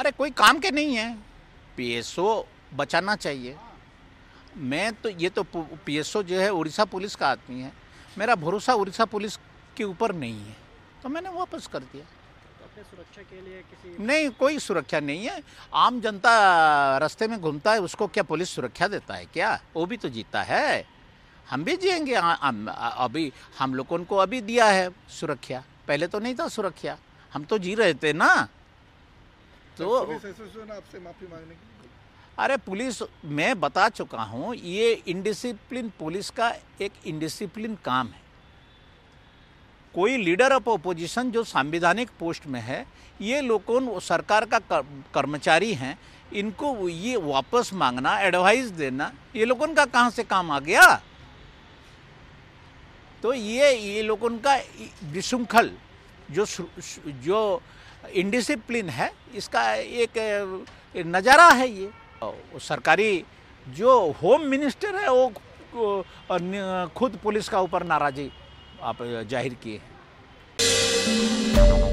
अरे कोई काम के नहीं है पीएसओ बचाना चाहिए मैं तो ये तो पीएसओ जो है उड़ीसा पुलिस का आदमी है मेरा भरोसा उड़ीसा पुलिस के ऊपर नहीं है तो मैंने वापस कर दिया तो सुरक्षा के लिए किसी नहीं कोई सुरक्षा नहीं है आम जनता रास्ते में घूमता है उसको क्या पुलिस सुरक्षा देता है क्या वो भी तो जीता है हम भी जिएंगे हाँ, अभी हम लोगों को अभी दिया है सुरक्षा पहले तो नहीं था सुरक्षा हम तो जी रहे थे ना तो, तो आपसे माफी मांगने की अरे पुलिस मैं बता चुका हूँ ये इनडिसिप्लिन पुलिस का एक इनडिसिप्लिन काम है कोई लीडर ऑफ अपोजिशन जो संविधानिक पोस्ट में है ये लोग सरकार का कर्मचारी हैं इनको ये वापस मांगना एडवाइस देना ये लोगों का कहाँ से काम आ गया तो ये ये लोगों का विशृंखल जो जो इनडिसिप्लिन है इसका एक नज़ारा है ये सरकारी जो होम मिनिस्टर है वो खुद पुलिस का ऊपर नाराज़ी आप जाहिर किए हैं